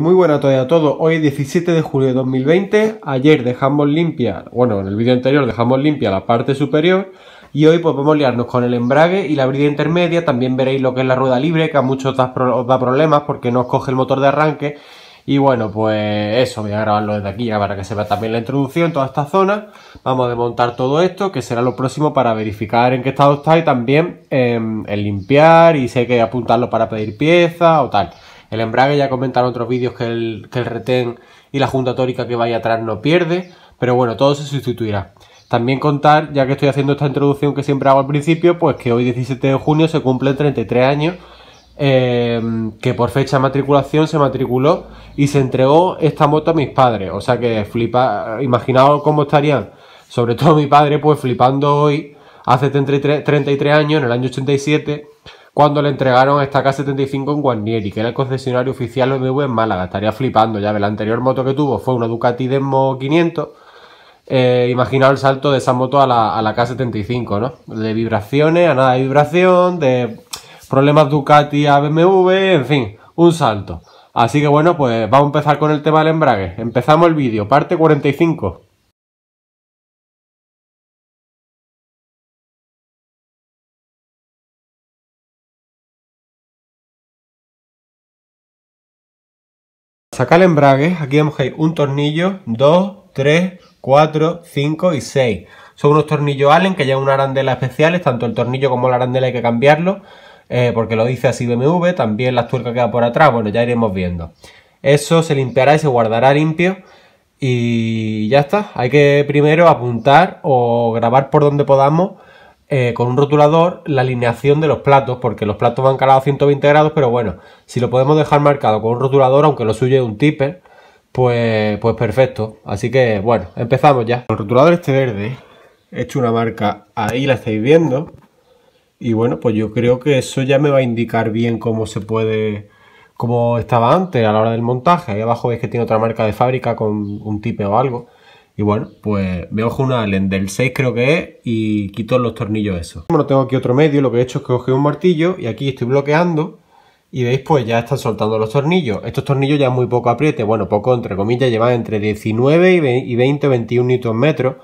Muy buenas a todos, hoy es 17 de julio de 2020, ayer dejamos limpia, bueno en el vídeo anterior dejamos limpia la parte superior y hoy podemos pues, liarnos con el embrague y la brida intermedia, también veréis lo que es la rueda libre que a muchos os da problemas porque no os coge el motor de arranque y bueno pues eso, voy a grabarlo desde aquí ya para que se vea también la introducción, toda esta zona, vamos a desmontar todo esto que será lo próximo para verificar en qué estado está y también el em, limpiar y si hay que apuntarlo para pedir pieza o tal. El embrague ya comentaron otros vídeos que el, retén y la junta tórica que vaya atrás no pierde, pero bueno, todo se sustituirá. También contar, ya que estoy haciendo esta introducción que siempre hago al principio, pues que hoy 17 de junio se cumplen 33 años em, que por fecha de matriculación se matriculó y se entregó esta moto a mis padres. O sea que flipa, imaginaos cómo estarían, sobre todo mi padre, pues flipando hoy, hace 33 años, en el año 87, cuando le entregaron esta K75 en Guarnieri, que era el concesionario oficial BMW en Málaga. Estaría flipando, ya ve, la anterior moto que tuvo fue una Ducati Demo 500. Eh, Imagina el salto de esa moto a la, a la K75, ¿no? De vibraciones a nada de vibración, de problemas Ducati a BMW, en fin, un salto. Así que bueno, pues vamos a empezar con el tema del embrague. Empezamos el vídeo, parte 45. sacar el embrague, aquí vemos que hay un tornillo, 2, 3, 4, 5 y 6. Son unos tornillos Allen que llevan una arandela especiales, tanto el tornillo como la arandela hay que cambiarlo, eh, porque lo dice así BMW, también las tuercas que va por atrás, bueno, ya iremos viendo. Eso se limpiará y se guardará limpio y ya está. Hay que primero apuntar o grabar por donde podamos eh, con un rotulador la alineación de los platos, porque los platos van calados a 120 grados, pero bueno, si lo podemos dejar marcado con un rotulador, aunque lo suye un tipper, pues, pues perfecto. Así que bueno, empezamos ya. El rotulador este verde, he hecho una marca ahí, la estáis viendo. Y bueno, pues yo creo que eso ya me va a indicar bien cómo se puede, cómo estaba antes a la hora del montaje. Ahí abajo veis que tiene otra marca de fábrica con un tipe o algo. Y bueno, pues me ojo una Allen del 6 creo que es y quito los tornillos esos. no tengo aquí otro medio, lo que he hecho es que cogí un martillo y aquí estoy bloqueando y veis pues ya están soltando los tornillos. Estos tornillos ya muy poco apriete, bueno, poco entre comillas, llevan entre 19 y 20 21 metros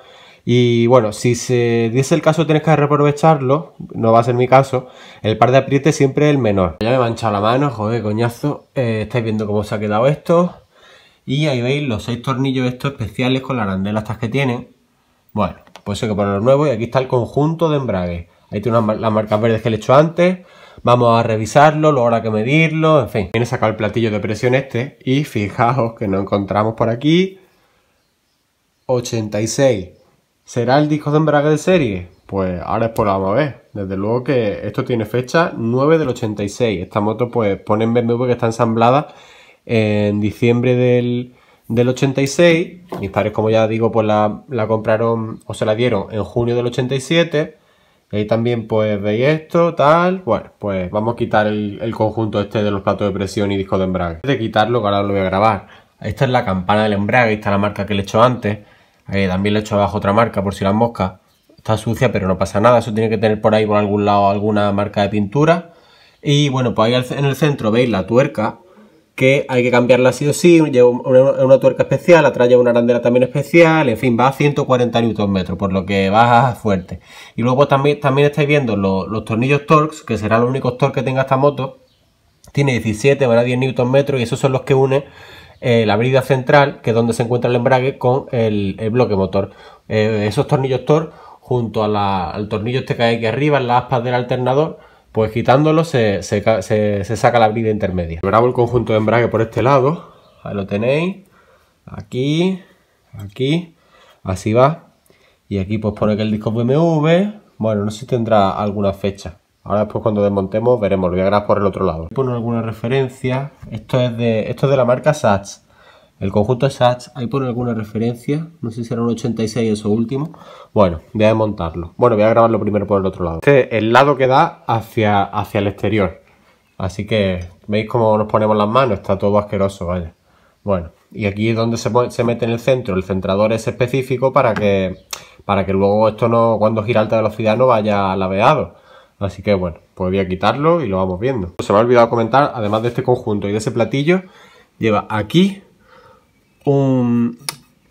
y bueno, si se dice el caso tienes que reprovecharlo. no va a ser mi caso, el par de apriete siempre es el menor. Ya me he manchado la mano, joder, coñazo, eh, estáis viendo cómo se ha quedado esto y ahí veis los seis tornillos estos especiales con las arandelas estas que tienen. Bueno, pues hay que ponerlo nuevo y aquí está el conjunto de embrague. Ahí tiene las marcas verdes que le he hecho antes. Vamos a revisarlo, luego habrá que medirlo, en fin. Viene sacado el platillo de presión este y fijaos que nos encontramos por aquí 86. ¿Será el disco de embrague de serie? Pues ahora es por la vamos a ver. Desde luego que esto tiene fecha 9 del 86. Esta moto pues pone en BMW que está ensamblada en diciembre del, 86. Mis padres, como ya digo, pues la, compraron o se la dieron en junio del 87. Y ahí también, pues veis esto, tal. Bueno, pues vamos a quitar el, conjunto este de los platos de presión y disco de embrague. De quitarlo, que ahora lo voy a grabar. Esta es la campana del embrague, esta es la marca que le he hecho antes. Eh, también le he hecho abajo otra marca por si las moscas. Está sucia, pero no pasa nada. Eso tiene que tener por ahí, por algún lado, alguna marca de pintura. Y bueno, pues ahí en el centro veis la tuerca que hay que cambiarla sí o sí, lleva una, tuerca especial, atrás lleva una arandela también especial, en fin, va a 140 Nm, por lo que va fuerte. Y luego también, también estáis viendo los, tornillos Torx, que será el único Torx que tenga esta moto, tiene 17, van a 10 Nm y esos son los que une eh, la brida central, que es donde se encuentra el embrague, con el, bloque motor. Eh, esos tornillos Torx junto al tornillo este que hay aquí arriba, en las aspas del alternador, pues quitándolo se, saca la brida intermedia. Grabo el conjunto de embrague por este lado. Ahí lo tenéis. Aquí, aquí. Así va. Y aquí pues pone que el disco BMW. Bueno, no sé si tendrá alguna fecha. Ahora después cuando desmontemos veremos. Lo voy a grabar por el otro lado. Pone alguna referencia. Esto es de, esto es de la marca Sats. El conjunto SATS, ahí pone alguna referencia, no sé si era un 86 eso último. Bueno, voy a desmontarlo. Bueno, voy a grabarlo primero por el otro lado. Este es el lado que da hacia, hacia el exterior. Así que, ¿veis cómo nos ponemos las manos? Está todo asqueroso, vaya. Bueno, y aquí es donde se, se mete en el centro. El centrador es específico para que, para que luego esto no, cuando gira alta velocidad no vaya laveado. Así que bueno, pues voy a quitarlo y lo vamos viendo. Se me ha olvidado comentar, además de este conjunto y de ese platillo, lleva aquí un,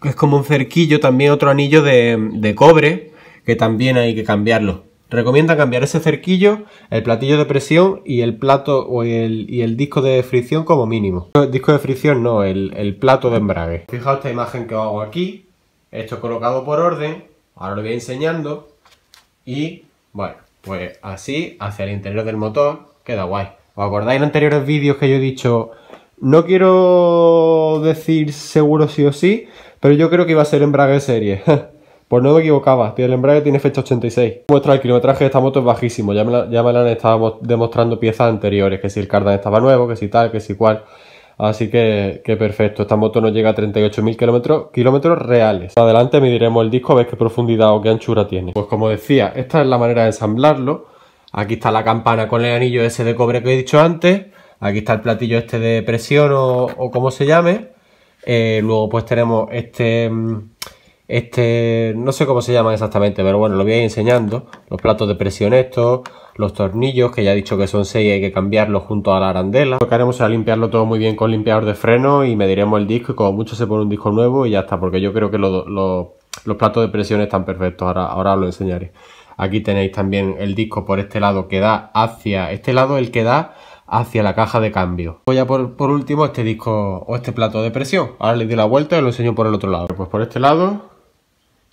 es como un cerquillo, también otro anillo de, de cobre, que también hay que cambiarlo. Recomienda cambiar ese cerquillo, el platillo de presión y el plato o el, y el disco de fricción como mínimo. El disco de fricción no, el, el plato de embrague. Fijaos esta imagen que hago aquí. Esto colocado por orden. Ahora lo voy enseñando. Y bueno, pues así hacia el interior del motor queda guay. ¿Os acordáis en anteriores vídeos que yo he dicho no quiero decir seguro sí o sí, pero yo creo que iba a ser embrague serie. pues no me equivocaba, el embrague tiene fecha 86. Muestra el kilometraje de esta moto es bajísimo, ya me, la, ya han estado demostrando piezas anteriores, que si el cardan estaba nuevo, que si tal, que si cual. Así que, que, perfecto, esta moto no llega a 38.000 kilómetros, kilómetros reales. Adelante mediremos el disco a ver qué profundidad o qué anchura tiene. Pues como decía, esta es la manera de ensamblarlo. Aquí está la campana con el anillo ese de cobre que he dicho antes. Aquí está el platillo este de presión o, como se llame. Eh, luego pues tenemos este, mm, este, no sé cómo se llaman exactamente, pero bueno, lo voy a ir enseñando. Los platos de presión estos, los tornillos, que ya he dicho que son 6 y hay que cambiarlos junto a la arandela. Lo que haremos será limpiarlo todo muy bien con limpiador de freno y mediremos el disco y como mucho se pone un disco nuevo y ya está, porque yo creo que los platos de presión están perfectos, ahora, ahora os lo enseñaré. Aquí tenéis también el disco por este lado que da hacia este lado, el que da hacia la caja de cambio. Voy pues a por, último este disco o este plato de presión. Ahora le doy la vuelta y lo enseño por el otro lado. Pues por este lado,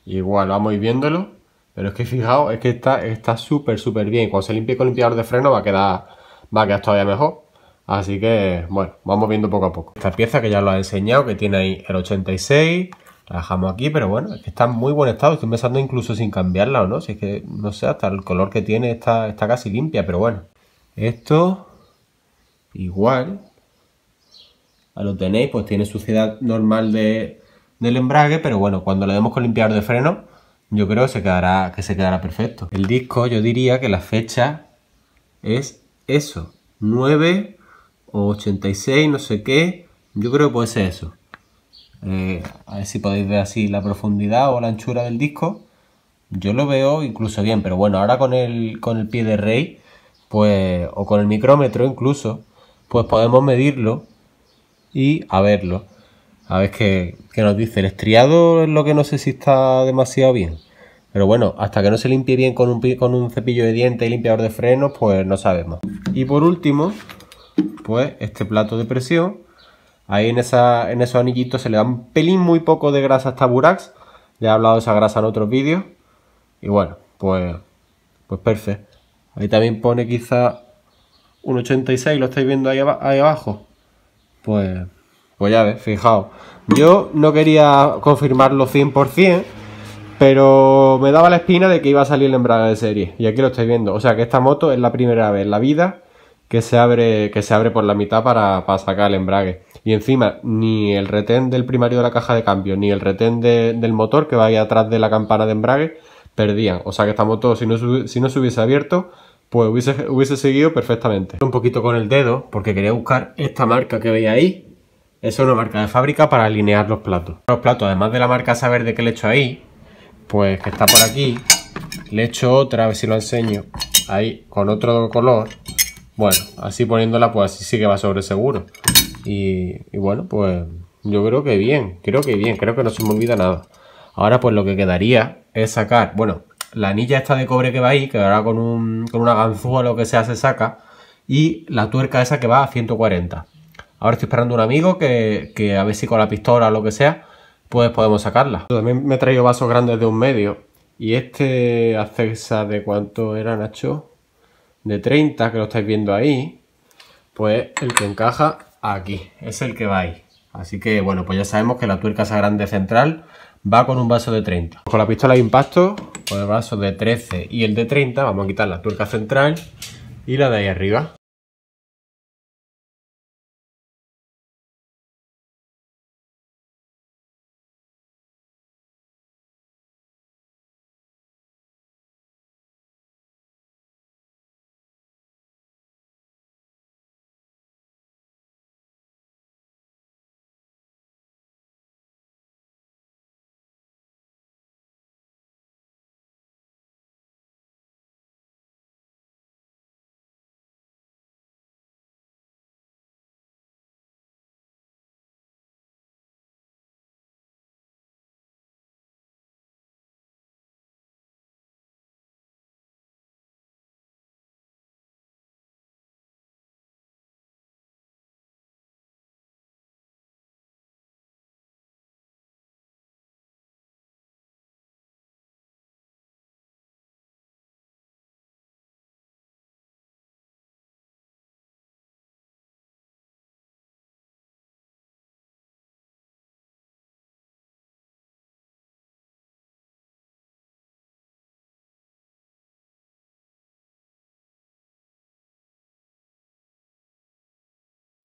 igual vamos a viéndolo. Pero es que fijaos, es que está súper, está súper bien. Cuando se limpie con limpiador de freno va a quedar, va a quedar todavía mejor. Así que, bueno, vamos viendo poco a poco. Esta pieza que ya lo he enseñado, que tiene ahí el 86, la dejamos aquí, pero bueno, es que está en muy buen estado. Estoy empezando incluso sin cambiarla o no, si es que, no sé, hasta el color que tiene está casi limpia, pero bueno. Esto, igual a lo tenéis, pues tiene suciedad normal del embrague, pero bueno, cuando le demos con limpiar de freno, yo creo que se quedará, que se quedará perfecto. El disco, yo diría que la fecha es eso, 9 o 86, no sé qué, yo creo que puede ser eso. Eh, a ver si podéis ver así la profundidad o la anchura del disco. Yo lo veo incluso bien, pero bueno, ahora con el, con el pie de rey, pues, o con el micrómetro incluso, pues podemos medirlo y a verlo. A ver qué, nos dice. El estriado es lo que no sé si está demasiado bien. Pero bueno, hasta que no se limpie bien con un, con un cepillo de dientes y limpiador de frenos, pues no sabemos. Y por último, pues este plato de presión. Ahí en, esa, en esos anillitos se le da un pelín muy poco de grasa hasta Burax. Ya he hablado de esa grasa en otros vídeos. Y bueno, pues, pues perfecto. Ahí también pone quizá un 86, lo estáis viendo ahí, abajo. Pues, pues, ya ves, fijaos. Yo no quería confirmarlo 100%, pero me daba la espina de que iba a salir el embrague de serie. Y aquí lo estáis viendo. O sea que esta moto es la primera vez en la vida que se abre, que se abre por la mitad para, sacar el embrague. Y encima, ni el retén del primario de la caja de cambio, ni el retén del motor que va ahí atrás de la campana de embrague, perdían. O sea que esta moto, si no, si no se hubiese abierto, pues hubiese, seguido perfectamente. Un poquito con el dedo, porque quería buscar esta marca que veis ahí. es una marca de fábrica para alinear los platos. Los platos, además de la marca saber de que le hecho ahí, pues que está por aquí, le hecho otra, a ver si lo enseño, ahí, con otro color. Bueno, así poniéndola, pues así sí que va sobre seguro. Y, y bueno, pues yo creo que bien, creo que bien, creo que no se me olvida nada. Ahora pues lo que quedaría es sacar, bueno, la anilla esta de cobre que va ahí, que ahora con, un, con una ganzúa lo que sea se saca, y la tuerca esa que va a 140. Ahora estoy esperando un amigo que, que a ver si con la pistola o lo que sea, pues podemos sacarla. también me he traído vasos grandes de un medio. Y este accesa de cuánto era, Nacho? De 30, que lo estáis viendo ahí. Pues el que encaja aquí, es el que va ahí. Así que bueno, pues ya sabemos que la tuerca esa grande central va con un vaso de 30. Con la pistola de impacto, con el vaso de 13 y el de 30, vamos a quitar la tuerca central y la de ahí arriba.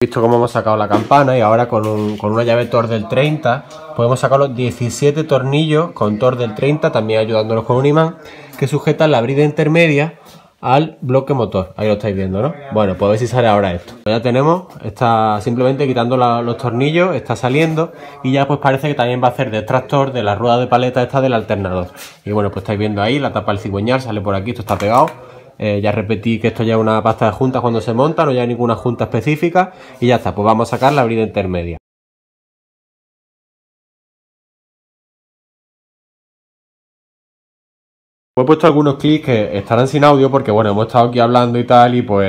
Visto cómo hemos sacado la campana y ahora con, una llave Tor del 30 podemos sacar los 17 tornillos con Tor del 30, también ayudándonos con un imán, que sujetan la brida intermedia al bloque motor. Ahí lo estáis viendo, ¿no? Bueno, pues a ver si sale ahora esto. Ya tenemos, está simplemente quitando los tornillos, está saliendo y ya pues parece que también va a hacer de extractor de la rueda de paleta esta del alternador. Y bueno, pues estáis viendo ahí, la tapa del cigüeñal sale por aquí, esto está pegado eh, ya repetí que esto ya es una pasta de juntas cuando se monta, no ya hay ninguna junta específica y ya está, pues vamos a sacar la brida intermedia. Pues he puesto algunos clics que estarán sin audio porque bueno, hemos estado aquí hablando y tal y pues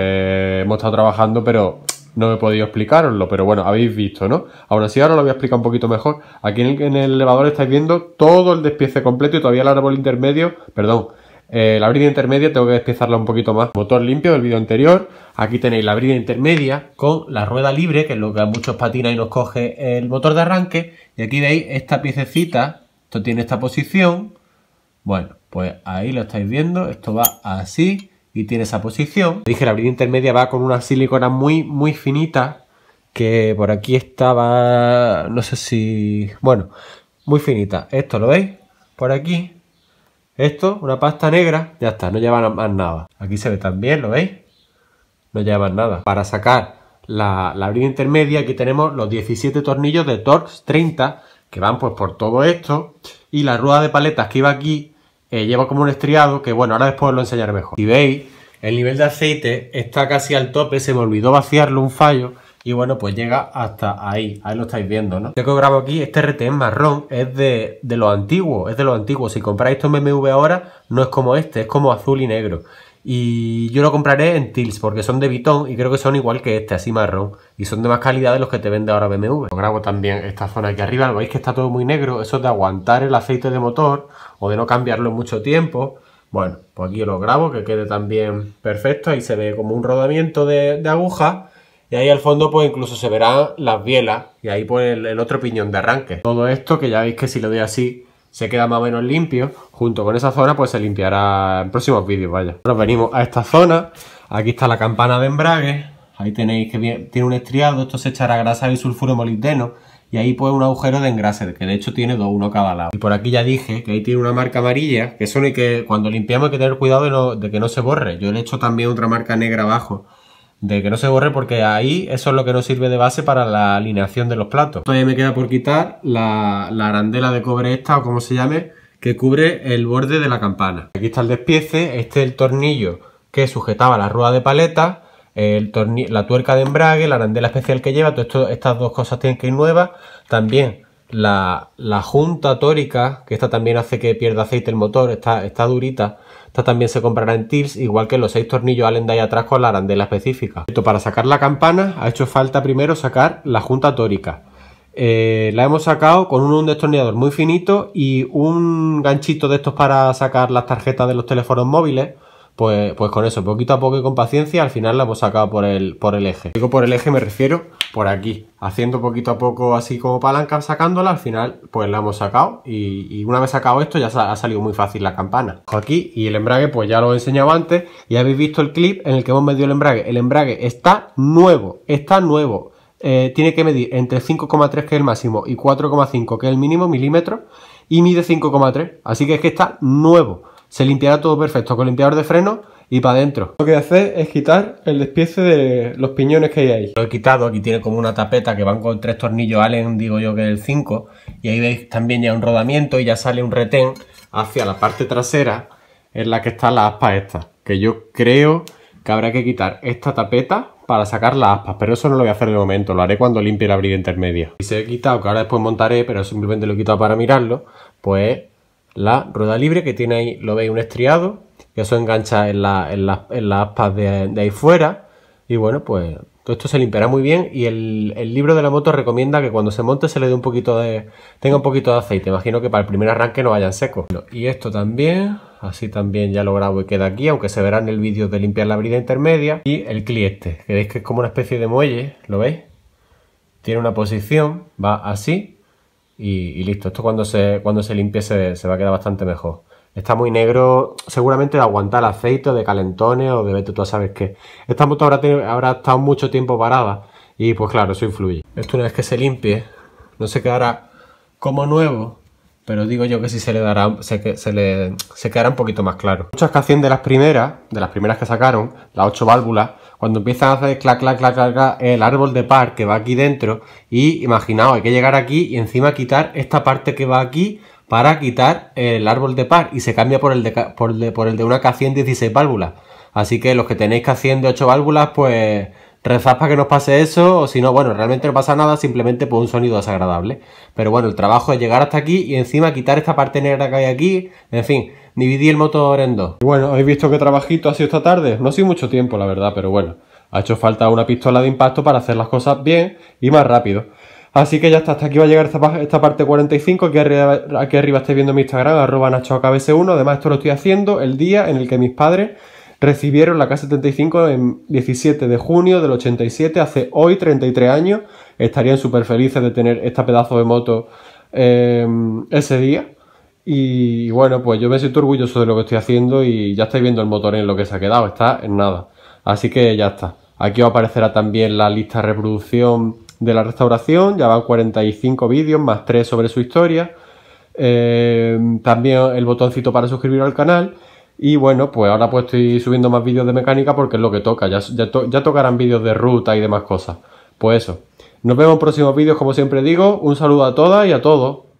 hemos estado trabajando pero no he podido explicaroslo, pero bueno, habéis visto, ¿no? Ahora sí ahora lo voy a explicar un poquito mejor. Aquí en el elevador estáis viendo todo el despiece completo y todavía el árbol intermedio, perdón, eh, la brida intermedia tengo que despiezarla un poquito más. Motor limpio del vídeo anterior. Aquí tenéis la brida intermedia con la rueda libre, que es lo que a muchos patina y nos coge el motor de arranque. Y aquí veis esta piececita. Esto tiene esta posición. Bueno, pues ahí lo estáis viendo. Esto va así y tiene esa posición. Dije, la brida intermedia va con una silicona muy, muy finita. Que por aquí estaba, no sé si... Bueno, muy finita. Esto lo veis por aquí esto, una pasta negra, ya está, no lleva más nada. Aquí se ve también, ¿lo veis? No lleva nada. Para sacar la, la brida intermedia, aquí tenemos los 17 tornillos de Torx 30, que van pues por todo esto. Y la rueda de paletas que iba aquí, eh, lleva como un estriado, que bueno, ahora después lo enseñaré mejor. y veis, el nivel de aceite está casi al tope, se me olvidó vaciarlo, un fallo. Y bueno, pues llega hasta ahí. Ahí lo estáis viendo, ¿no? Yo que grabo aquí, este en marrón es de, lo antiguo, es de lo antiguo. Si compráis estos BMW ahora, no es como este, es como azul y negro. Y yo lo compraré en Tils porque son de bitón y creo que son igual que este, así marrón. Y son de más calidad de los que te vende ahora BMW. Lo grabo también esta zona aquí arriba, veis que está todo muy negro. Eso es de aguantar el aceite de motor o de no cambiarlo mucho tiempo. Bueno, pues aquí lo grabo, que quede también perfecto. Ahí se ve como un rodamiento de, de aguja y ahí al fondo pues incluso se verán las bielas y ahí pues el, otro piñón de arranque. Todo esto que ya veis que si lo doy así se queda más o menos limpio. Junto con esa zona pues se limpiará en próximos vídeos, vaya. Nos venimos a esta zona. Aquí está la campana de embrague. Ahí tenéis que tiene un estriado. Esto se echará grasa y sulfuro de molibdeno. Y ahí pues un agujero de engrase, que de hecho tiene dos, uno cada lado. Y por aquí ya dije que ahí tiene una marca amarilla, que eso no hay que, cuando limpiamos hay que tener cuidado de, de que no se borre. Yo le he hecho también otra marca negra abajo de que no se borre porque ahí eso es lo que nos sirve de base para la alineación de los platos. Todavía me queda por quitar la, arandela de cobre esta o como se llame que cubre el borde de la campana. Aquí está el despiece, este es el tornillo que sujetaba la rueda de paleta, el la tuerca de embrague, la arandela especial que lleva, todas estas dos cosas tienen que ir nuevas. También la, junta tórica, que esta también hace que pierda aceite el motor, está, durita, esta también se comprará en TIRS, igual que los seis tornillos Allen de ahí atrás con la arandela específica. Esto para sacar la campana ha hecho falta primero sacar la junta tórica. Eh, la hemos sacado con un destornillador muy finito y un ganchito de estos para sacar las tarjetas de los teléfonos móviles pues, pues, con eso, poquito a poco y con paciencia, al final la hemos sacado por el, eje. Digo por el eje, me refiero por aquí. Haciendo poquito a poco así como palanca, sacándola, al final pues la hemos sacado. Y, una vez sacado esto ya ha salido muy fácil la campana. Aquí, y el embrague pues ya lo he enseñado antes, y habéis visto el clip en el que hemos medido el embrague. El embrague está nuevo, está nuevo. Eh, tiene que medir entre 5,3 que es el máximo y 4,5 que es el mínimo milímetro y mide 5,3. Así que es que está nuevo se limpiará todo perfecto con limpiador de freno y para adentro. Lo que hacer es quitar el despiece de los piñones que hay ahí. Lo he quitado, aquí tiene como una tapeta que van con tres tornillos Allen, digo yo que es el 5, y ahí veis también ya un rodamiento y ya sale un retén hacia la parte trasera en la que está la aspa esta, que yo creo que habrá que quitar esta tapeta para sacar las aspas, pero eso no lo voy a hacer de momento, lo haré cuando limpie la brida intermedia. Y se he quitado, que ahora después montaré, pero simplemente lo he quitado para mirarlo, pues la rueda libre que tiene ahí, lo veis, un estriado, que eso engancha en, las aspas de, ahí fuera. Y bueno, pues todo esto se limpiará muy bien. Y el, el, libro de la moto recomienda que cuando se monte se le dé un poquito de. tenga un poquito de aceite. Imagino que para el primer arranque no vayan secos. Y esto también, así también ya lo grabo y queda aquí, aunque se verá en el vídeo de limpiar la brida intermedia. Y el cliente, que veis que es como una especie de muelle, ¿lo veis? Tiene una posición, va así, y, listo. Esto cuando se, cuando se limpie se, va a quedar bastante mejor. Está muy negro, seguramente de aguantar aceite o de calentones o de vete tú sabes qué. Esta moto habrá, ha estado mucho tiempo parada y pues claro, eso influye. Esto una vez que se limpie, no se quedará como nuevo, pero digo yo que sí se le dará se, se, le, se quedará un poquito más claro. Muchas que hacían de las primeras, de las primeras que sacaron, las ocho válvulas, cuando empiezan a hacer clac, clac, clac, clac, el árbol de par que va aquí dentro, y imaginaos, hay que llegar aquí y encima quitar esta parte que va aquí para quitar el árbol de par y se cambia por el de, por el de, una k 116 16 válvulas. Así que los que tenéis K100 válvulas, pues rezas para que no pase eso, o si no, bueno, realmente no pasa nada, simplemente por pues, un sonido desagradable. Pero bueno, el trabajo es llegar hasta aquí y encima quitar esta parte negra que hay aquí, en fin, dividí el motor en dos. Bueno, habéis visto qué trabajito ha sido esta tarde. No ha mucho tiempo, la verdad, pero bueno. Ha hecho falta una pistola de impacto para hacer las cosas bien y más rápido. Así que ya está, hasta aquí va a llegar esta, parte 45. Aquí arriba, aquí arriba estáis viendo mi Instagram, arroba kbs 1 Además, esto lo estoy haciendo el día en el que mis padres recibieron la K75 en 17 de junio del 87, hace hoy 33 años. Estarían súper felices de tener esta pedazo de moto eh, ese día. Y, bueno, pues yo me siento orgulloso de lo que estoy haciendo y ya estáis viendo el motor en lo que se ha quedado, está en nada. Así que ya está. Aquí os aparecerá también la lista de reproducción de la restauración, ya van 45 vídeos más 3 sobre su historia. Eh, también el botoncito para suscribir al canal. Y bueno, pues ahora pues estoy subiendo más vídeos de mecánica porque es lo que toca. Ya, ya tocarán vídeos de ruta y demás cosas. Pues eso. Nos vemos en próximos vídeos, como siempre digo. Un saludo a todas y a todos.